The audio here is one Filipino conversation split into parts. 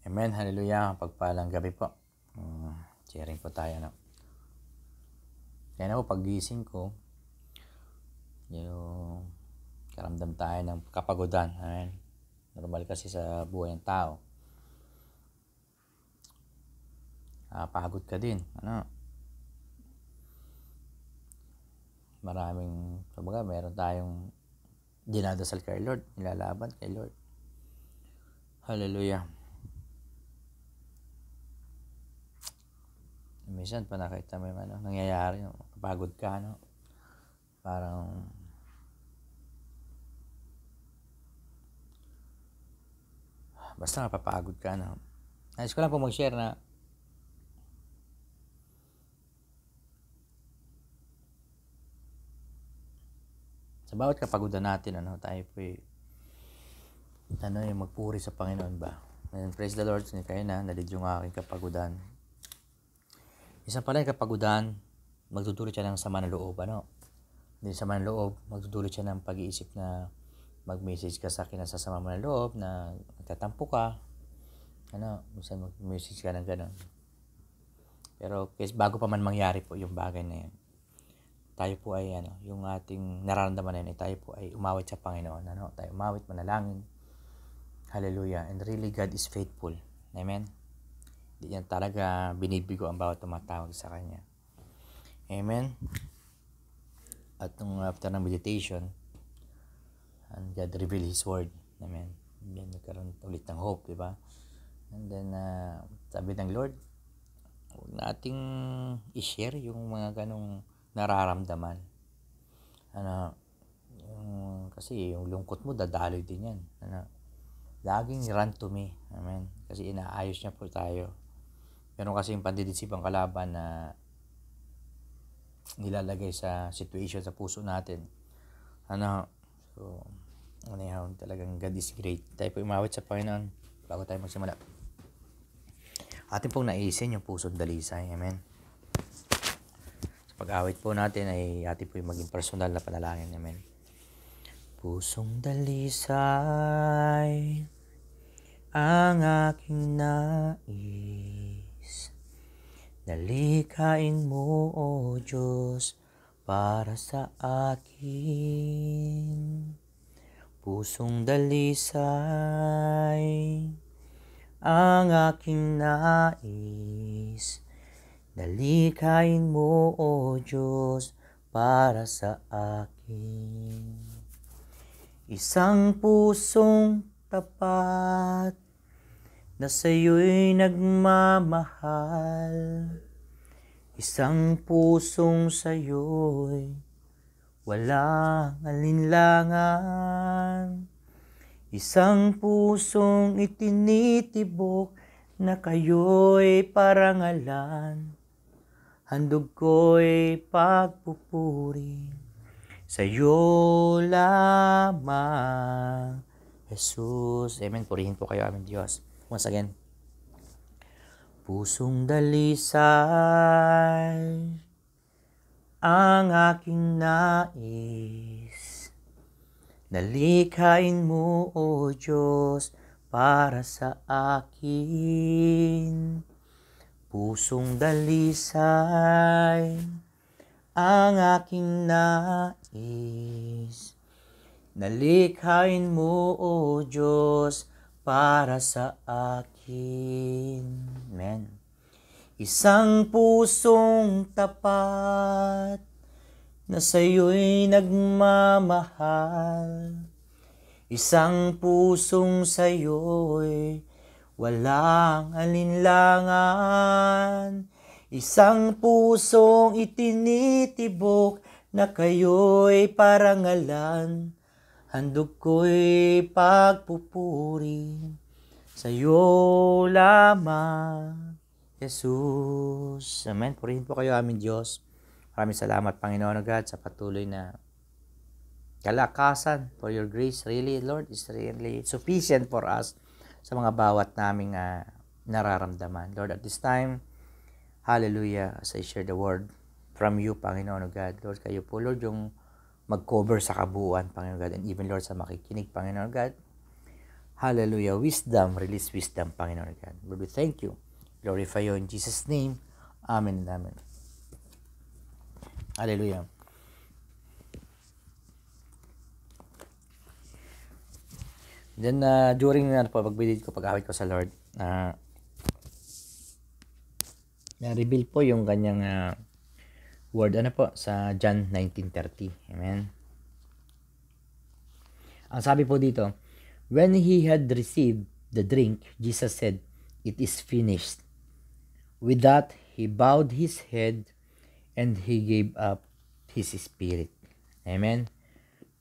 Amen. Hallelujah. Pagpalang gabi po. Um, sharing po tayo. No? Kaya na po, pagising ko, yung karamdam tayo ng kapagodan. Amen. Normal kasi sa buhay ng tao. Ah, pagod ka din. Ano? Maraming, kumbaga, meron tayong dinadasal kay Lord, nilalaban kay Lord. Hallelujah. minsan pa nakita mo yung ano, nangyayari, kapagod ka, no? Parang, basta napapagod ka, no? Ayos ko lang po mag-share na sa bawat kapagudan natin, ano, tayo po eh, ano, yung magpuri sa Panginoon ba? And praise the Lord, sinikain na, nalid yung aking kapagudan. Minsan pala kapagudan, magdudulot siya ng sama ng loob. Ano? Hindi sama ng loob, magdudulot siya ng pag-iisip na mag-message ka sa akin na sasama mo ng loob, na nagtatampo ka. Ano, minsan mag-message ka ng ganun. Pero guys, bago pa man mangyari po yung bagay na yun, tayo po ay ano, yung ating nararamdaman na yun, tayo po ay umawit sa Panginoon. Ano? Tayo umawit, manalangin. Hallelujah. And really, God is faithful. Amen. Yan talaga binibigo ang bawat tumatawag sa Kanya. Amen? At nung after ng meditation, and God reveal His Word. Amen. And then nagkaroon ulit ng hope, di ba? And then, uh, sabi ng Lord, huwag nating i-share yung mga ganong nararamdaman. Ano, yung, kasi yung lungkot mo, dadaloy din yan. Ano, laging run to me. Amen. Kasi inaayos niya po tayo. Meron kasi yung pandidisip kalaban na nilalagay sa situation sa puso natin. Ano, so, anyhow, talagang God is great. Tayo po umawit sa Panginoon bago tayo magsimula. Atin pong naisin yung puso't dalisay. Amen. Sa pag-awit po natin ay atin po yung maging personal na panalangin. Amen. Pusong dalisay ang aking nais nais. Nalikain mo, O Diyos, para sa akin. Pusong dalisay ang aking nais. Nalikain mo, O Diyos, para sa akin. Isang pusong tapat na sa'yo'y nagmamahal. Isang pusong sa'yo'y walang alinlangan. Isang pusong itinitibok na kayo'y parangalan. Handog ko'y pagpupuri sa'yo lamang. Jesus. Amen. Purihin po kayo aming Diyos. Once again. Pusong dalisay ang aking nais. Nalikhain mo, O Diyos, para sa akin. Pusong dalisay ang aking nais. Nalikhain mo, O Diyos, para sa akin. Amen. Isang pusong tapat na sa'yo'y nagmamahal. Isang pusong sa'yo'y walang alinlangan. Isang pusong itinitibok na kayo'y parangalan Handog ko'y pagpupuri sa iyo lamang, Jesus. Amen. Purihin po kayo aming Diyos. Maraming salamat, Panginoon God, sa patuloy na kalakasan for your grace. Really, Lord, is really sufficient for us sa mga bawat naming uh, nararamdaman. Lord, at this time, hallelujah, as I share the word from you, Panginoon God. Lord, kayo po, Lord, yung mag-cover sa kabuuan, Panginoon God, and even Lord sa makikinig, Panginoon God. Hallelujah. Wisdom, release wisdom, Panginoon God. Lord, we thank you. Glorify you in Jesus' name. Amen and Amen. Hallelujah. Then, uh, during ano po, pagbidid ko, pag-awit ko sa Lord, uh, na-reveal po yung kanyang uh, word ano po sa John 19:30. Amen. Ang sabi po dito, when he had received the drink, Jesus said, "It is finished." With that, he bowed his head and he gave up his spirit. Amen.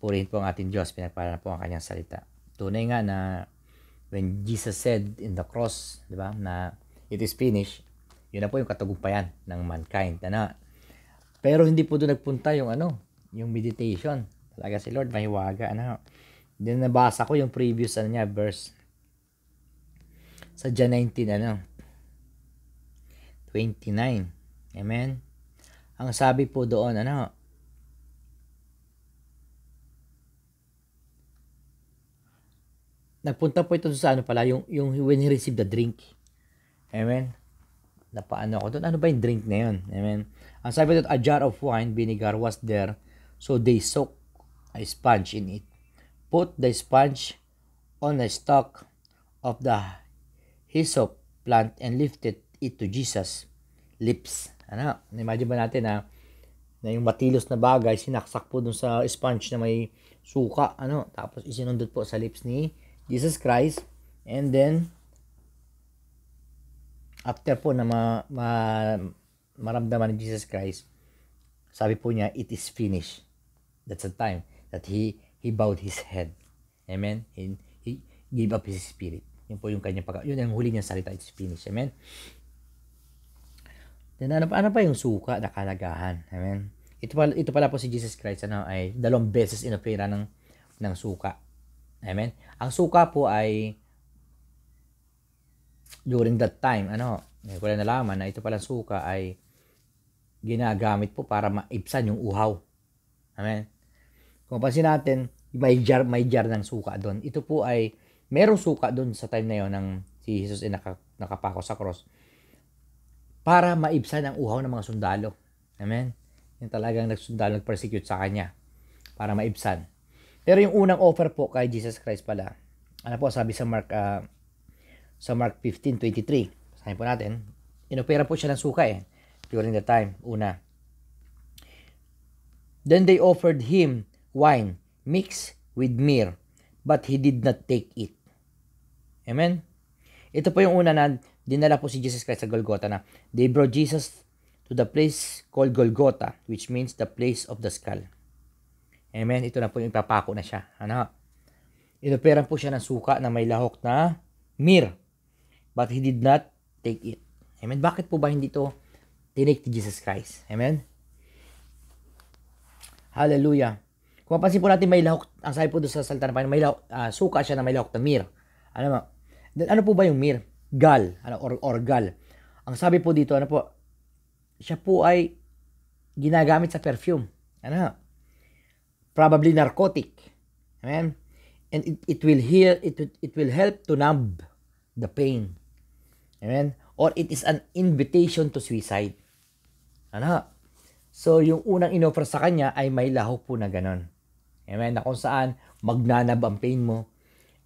Purihin po ang ating Diyos, pinagpala po ang kanyang salita. Tunay nga na when Jesus said in the cross, di ba, na it is finished, yun na po yung katagumpayan ng mankind na, ano? Pero hindi po doon nagpunta yung ano, yung meditation. Talaga si Lord, mahiwaga. Ano. Then nabasa ko yung previous ano niya, verse. Sa John 19, ano. 29. Amen. Ang sabi po doon, ano. Nagpunta po ito sa ano pala, yung, yung when he received the drink. Amen. Napaano ako doon. Ano ba yung drink na yun? Amen And sabi that a jar of wine vinegar was there, so they soaked a sponge in it. Put the sponge on a stalk of the hyssop plant and lifted it to Jesus' lips. Ano, imagine ba natin na, na yung matilos na bagay sinaksak po dun sa sponge na may suka, ano, tapos isinundot po sa lips ni Jesus Christ. And then, after po na ma, ma maramdaman ni Jesus Christ, sabi po niya, it is finished. That's the time that he he bowed his head. Amen. And he gave up his spirit. Yun po yung kanyang pagka. Yun ang huli niyang salita. It's finished. Amen. Then ano, ano pa yung suka na kalagahan? Amen. Ito pala, ito pala po si Jesus Christ ano, ay dalawang beses inopera ng, ng suka. Amen. Ang suka po ay during that time, ano, eh, wala nalaman na ito palang suka ay ginagamit po para maibsan yung uhaw. Amen. Kung pansin natin, may jar, may jar ng suka doon. Ito po ay, merong suka doon sa time na yon ng si Jesus ay naka, nakapako sa cross para maibsan ang uhaw ng mga sundalo. Amen? Yung talagang nagsundalo, nag-persecute sa kanya para maibsan. Pero yung unang offer po kay Jesus Christ pala, ano po sabi sa Mark uh, sa Mark 15:23. Sabi po natin, inopera po siya ng suka eh during the time, una. Then they offered him wine mixed with myrrh, but he did not take it. Amen? Ito po yung una na dinala po si Jesus Christ sa Golgotha na they brought Jesus to the place called Golgotha, which means the place of the skull. Amen? Ito na po yung ipapako na siya. Ano? Inoperan po siya ng suka na may lahok na mir. But he did not take it. Amen? Bakit po ba hindi to tinig to Jesus Christ. Amen? Hallelujah. Kung mapansin po natin, may lahok, ang sabi po doon sa salita ng Panginoon, may lahok, uh, suka siya na may lahok na mir. Ano, mo? ano po ba yung mir? Gal, ano, or, or gal. Ang sabi po dito, ano po, siya po ay ginagamit sa perfume. Ano? Probably narcotic. Amen? And it, it will heal, it, it will help to numb the pain. Amen? Or it is an invitation to suicide. Ano? So, yung unang inoffer sa kanya ay may laho po na ganon. Amen? Na kung saan magnanab ang pain mo.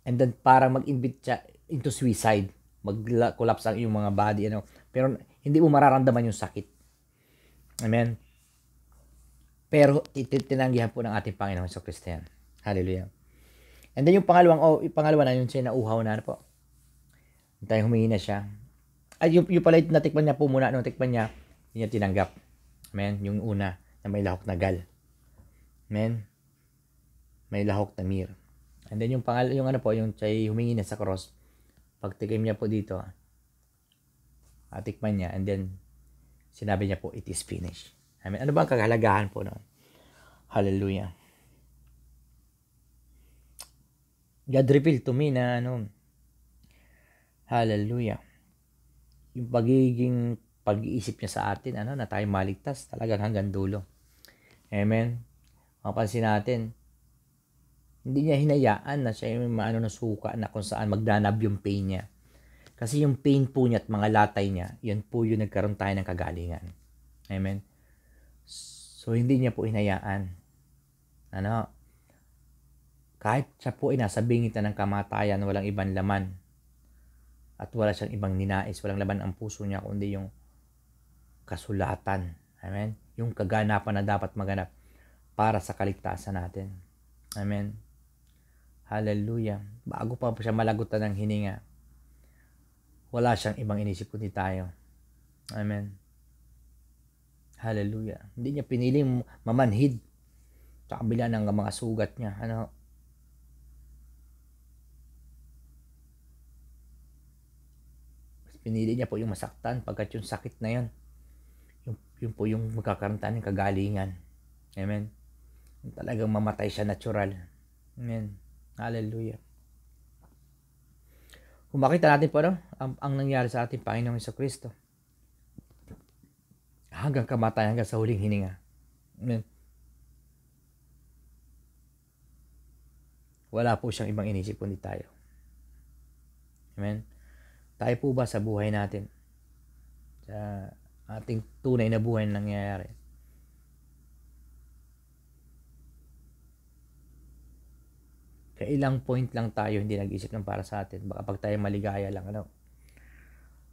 And then parang mag-invite siya into suicide. Mag-collapse ang iyong mga body. Ano? Pero hindi mo mararamdaman yung sakit. Amen? Pero tinanggihan po ng ating Panginoon sa Kristo yan. Hallelujah. And then yung pangalawang, oh, yung pangalawa na yun siya nauhaw na ano po. Tayo humingi na siya. Ay, yung, yung pala natikman niya po muna, no, tikman niya hindi niya tinanggap. Amen? Yung una, na may lahok na gal. Amen? May lahok na mir. And then yung pangal yung ano po, yung siya humingi na sa cross. pagtigim niya po dito, atikman ah, niya, and then sinabi niya po, it is finished. Amen. Ano ba ang kahalagahan po noon? Hallelujah. God revealed to me na ano, hallelujah. Yung pagiging pag-iisip niya sa atin, ano, na tayo maligtas talagang hanggang dulo. Amen. Mapansin natin, hindi niya hinayaan na siya yung maano na suka na kung saan magdanab yung pain niya. Kasi yung pain po niya at mga latay niya, yun po yung nagkaroon tayo ng kagalingan. Amen. So, hindi niya po hinayaan. Ano? Kahit siya po ay nasa bingitan ng kamatayan, walang ibang laman. At wala siyang ibang ninais, walang laman ang puso niya, kundi yung kasulatan. Amen? Yung kaganapan na dapat maganap para sa kaligtasan natin. Amen? Hallelujah. Bago pa po siya malagutan ng hininga, wala siyang ibang inisip kundi tayo. Amen. Hallelujah. Hindi niya piniling mamanhid sa kabila ng mga sugat niya. Ano? Pinili niya po yung masaktan pagkat yung sakit na yon yung, yun po yung magkakaroon ng kagalingan. Amen. Talagang mamatay siya natural. Amen. Hallelujah. Kung makita natin po ano, ang, ang nangyari sa ating Panginoong Isa Kristo. Hanggang kamatayan, hanggang sa huling hininga. Amen. Wala po siyang ibang inisip kundi tayo. Amen. Tayo po ba sa buhay natin? Sa ating tunay na buhay na nangyayari. Kailang point lang tayo hindi nag-isip ng para sa atin. Baka pag tayo maligaya lang, ano?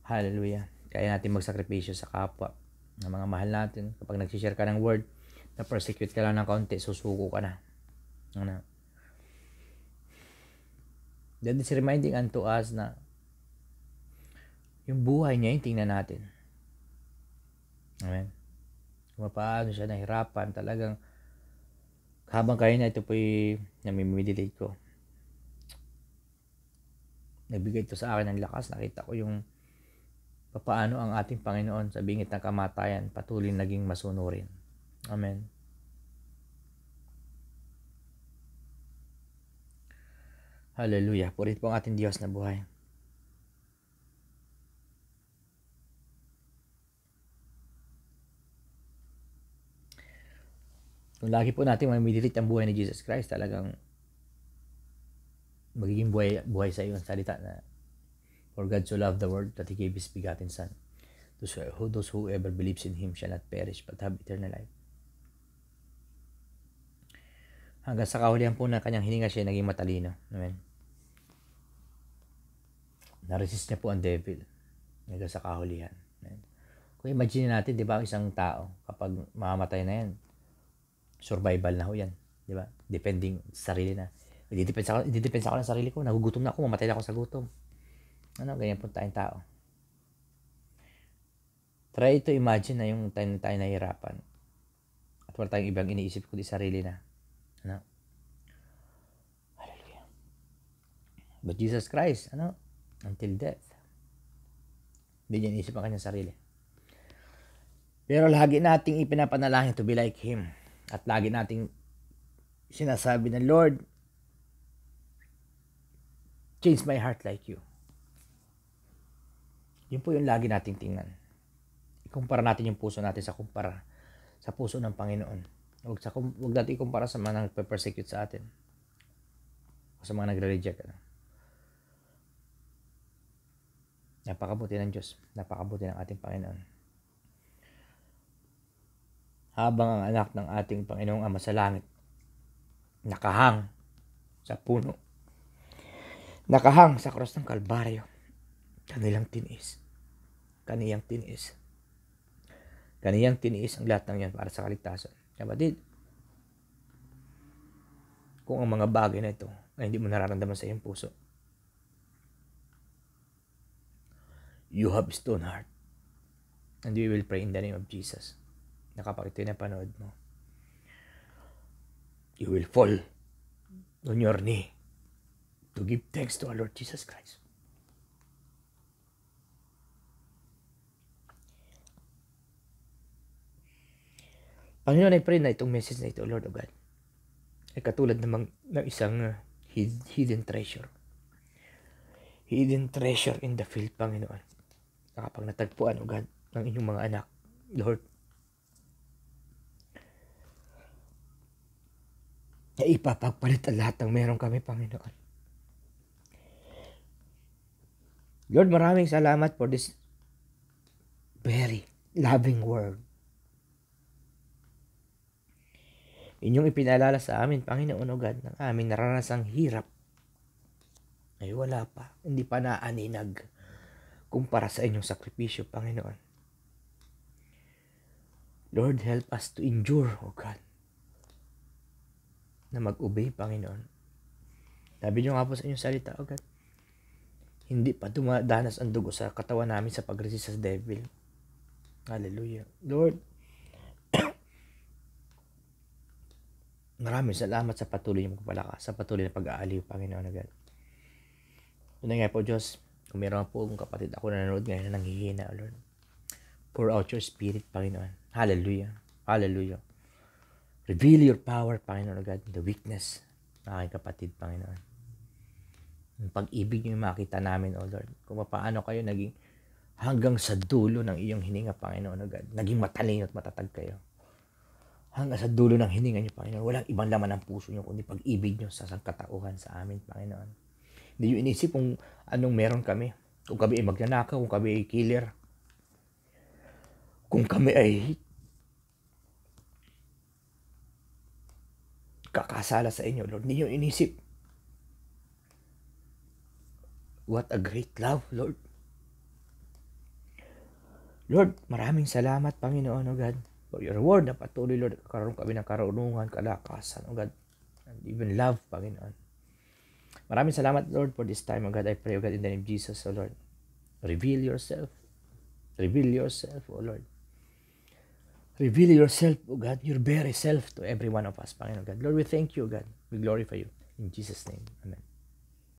Hallelujah. Kaya natin magsakripisyo sa kapwa ng mga mahal natin. Kapag nagsishare ka ng word, na-persecute ka lang ng kaunti, susuko ka na. Ano? That is reminding unto us na yung buhay niya, yung tingnan natin Amen. Kung paano siya nahirapan, talagang habang kayo na ito po'y namimeditate ko. Nabigay ito sa akin ng lakas. Nakita ko yung paano ang ating Panginoon sa bingit ng kamatayan patuloy naging masunurin. Amen. Hallelujah. Purit po ang ating Diyos na buhay. Kung lagi po natin mamimilit ang buhay ni Jesus Christ, talagang magiging buhay, buhay sa iyo salita na For God so loved the world that He gave His begotten Son. Those who, those who believes in Him shall not perish but have eternal life. Hanggang sa kahulihan po na kanyang hininga siya naging matalino. Amen. Naresist niya po ang devil. Hanggang sa kahulihan. Amen. Kung imagine natin, di ba, isang tao, kapag mamamatay na yan, survival na ho yan. Di ba? Depending sa sarili na. Ididepensa ko, ididepensa ko lang sarili ko. Nagugutom na ako. Mamatay na ako sa gutom. Ano, ganyan po tayong tao. Try to imagine na yung time na tayo nahihirapan. At wala tayong ibang iniisip ko di sarili na. Ano? Hallelujah. But Jesus Christ, ano? Until death. Hindi niya iniisip ang kanyang sarili. Pero lagi nating ipinapanalangin to be like Him. At lagi nating sinasabi ng Lord, change my heart like you. Yun po yung lagi nating tingnan. Ikumpara natin yung puso natin sa kumpara sa puso ng Panginoon. Huwag, sa, huwag natin ikumpara sa mga nagpe-persecute sa atin. O sa mga nagre-reject. Ano? Napakabuti ng Diyos. Napakabuti ng ating Panginoon habang ang anak ng ating Panginoong Ama sa langit nakahang sa puno. Nakahang sa krus ng Kalbaryo. Kanilang tinis. Kaniyang tinis. Kaniyang tinis ang lahat ng yan para sa kaligtasan. Kapatid, kung ang mga bagay na ito ay hindi mo nararamdaman sa iyong puso, you have stone heart. And we will pray in the name of Jesus na kapag ito napanood mo, you will fall on your knee to give thanks to our Lord Jesus Christ. Panginoon, I pray na itong message na ito, Lord of God, ay katulad namang ng isang uh, hidden treasure. Hidden treasure in the field, Panginoon. Nakapag natagpuan, O God, ng inyong mga anak, Lord, na ipapagpalit ang lahat ng meron kami, Panginoon. Lord, maraming salamat for this very loving word. Inyong ipinalala sa amin, Panginoon o God, ng amin naranasang hirap ay wala pa, hindi pa naaninag kumpara sa inyong sakripisyo, Panginoon. Lord, help us to endure, O God na mag-obey, Panginoon. Sabi niyo nga po sa inyong salita agad. Hindi pa dumadanas ang dugo sa katawan namin sa pag-resist sa devil. Hallelujah. Lord, maraming salamat sa patuloy niyong pagpalakas, sa patuloy na pag-aaliw, Panginoon agad. Tunay nga po, Diyos, kung meron po kung kapatid ako na nanonood ngayon na nanghihina, Lord. Pour out your spirit, Panginoon. Hallelujah. Hallelujah. Reveal your power, Panginoon God, the weakness, mga kapatid, Panginoon. Ang pag-ibig niyo makita namin, O Lord. Kung paano kayo naging hanggang sa dulo ng iyong hininga, Panginoon God. Naging matalino at matatag kayo. Hanggang sa dulo ng hininga niyo, Panginoon. Walang ibang laman ng puso niyo, kundi pag-ibig niyo sa sangkatauhan sa amin, Panginoon. Hindi niyo inisip kung anong meron kami. Kung kami ay magnanakaw, kung kami ay killer. Kung kami ay kakasala sa inyo, Lord. Hindi nyo inisip. What a great love, Lord. Lord, maraming salamat, Panginoon, O oh God, for your word na patuloy, Lord, kakaroon kami ng karunungan, kalakasan, O oh God, and even love, Panginoon. Maraming salamat, Lord, for this time, O oh God. I pray, O God, in the name of Jesus, O Lord. Reveal yourself. Reveal yourself, O Lord. Reveal yourself, O God, your very self to every one of us, Panginoon God. Lord, we thank you, O God. We glorify you. In Jesus' name, Amen.